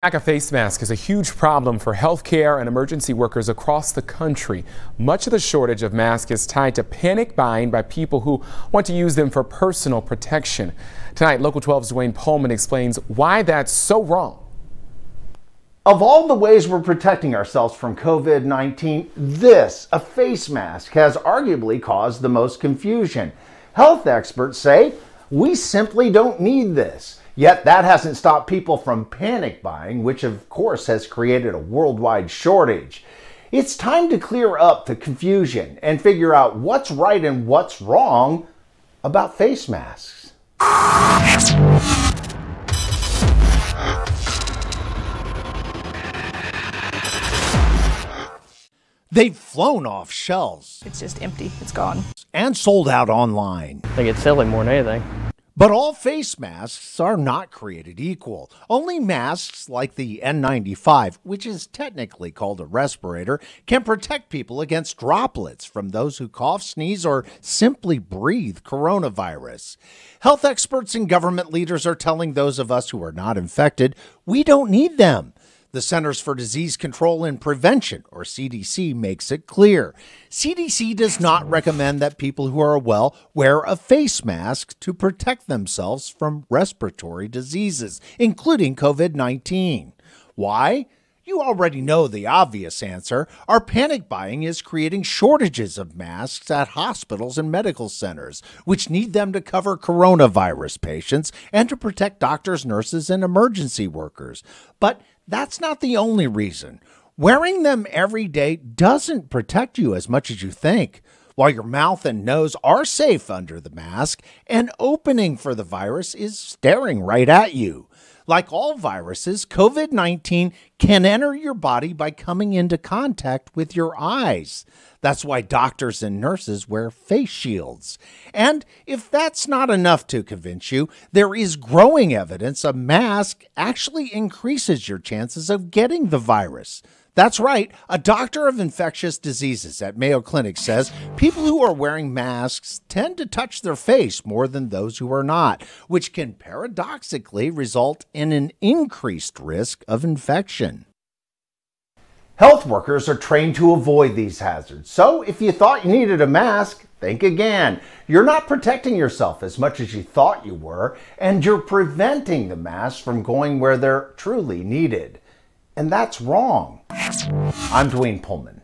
Lack of face masks is a huge problem for healthcare and emergency workers across the country. Much of the shortage of masks is tied to panic buying by people who want to use them for personal protection. Tonight, Local 12's Dwayne Pullman explains why that's so wrong. Of all the ways we're protecting ourselves from COVID 19, this, a face mask, has arguably caused the most confusion. Health experts say we simply don't need this. Yet that hasn't stopped people from panic buying, which of course has created a worldwide shortage. It's time to clear up the confusion and figure out what's right and what's wrong about face masks. They've flown off shelves. It's just empty. It's gone. And sold out online. I think it's selling more than anything. But all face masks are not created equal. Only masks like the N95, which is technically called a respirator, can protect people against droplets from those who cough, sneeze, or simply breathe coronavirus. Health experts and government leaders are telling those of us who are not infected we don't need them. The Centers for Disease Control and Prevention, or CDC, makes it clear. CDC does not recommend that people who are well wear a face mask to protect themselves from respiratory diseases, including COVID 19. Why? You already know the obvious answer. Our panic buying is creating shortages of masks at hospitals and medical centers, which need them to cover coronavirus patients and to protect doctors, nurses, and emergency workers. But that's not the only reason. Wearing them every day doesn't protect you as much as you think while your mouth and nose are safe under the mask, an opening for the virus is staring right at you. Like all viruses, COVID 19 can enter your body by coming into contact with your eyes. That's why doctors and nurses wear face shields. And if that's not enough to convince you, there is growing evidence a mask actually increases your chances of getting the virus. That's right, a doctor of infectious diseases at Mayo Clinic says people who are wearing masks tend to touch their face more than those who are not, which can paradoxically result in an increased risk of infection. Health workers are trained to avoid these hazards, so if you thought you needed a mask, think again. You're not protecting yourself as much as you thought you were, and you're preventing the masks from going where they're truly needed and that's wrong. I'm Dwayne Pullman.